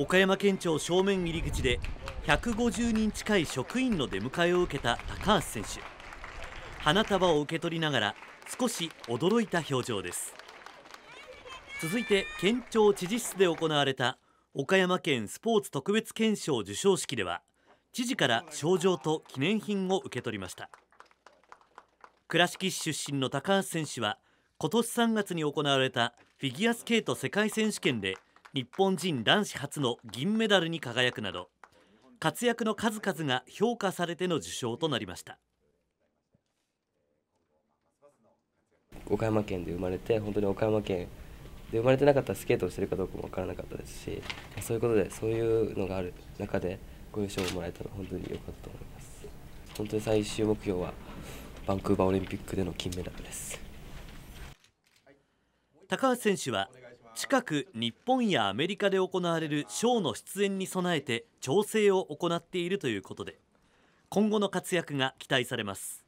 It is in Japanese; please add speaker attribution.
Speaker 1: 岡山県庁正面入り口で150人近い職員の出迎えを受けた高橋選手花束を受け取りながら少し驚いた表情です続いて県庁知事室で行われた岡山県スポーツ特別顕彰授賞式では知事から賞状と記念品を受け取りました倉敷市出身の高橋選手は今年3月に行われたフィギュアスケート世界選手権で日本人男子初の銀メダルに輝くなど活躍の数々が評価されての受賞となりました
Speaker 2: 岡山県で生まれて本当に岡山県で生まれてなかったらスケートをしてるかどうかも分からなかったですしそういうことでそういうのがある中でごういをもらえたのは本当に良かったと思います本当に最終目標はバンクーバーオリンピックでの金メダルです
Speaker 1: 高橋選手は近く日本やアメリカで行われるショーの出演に備えて調整を行っているということで今後の活躍が期待されます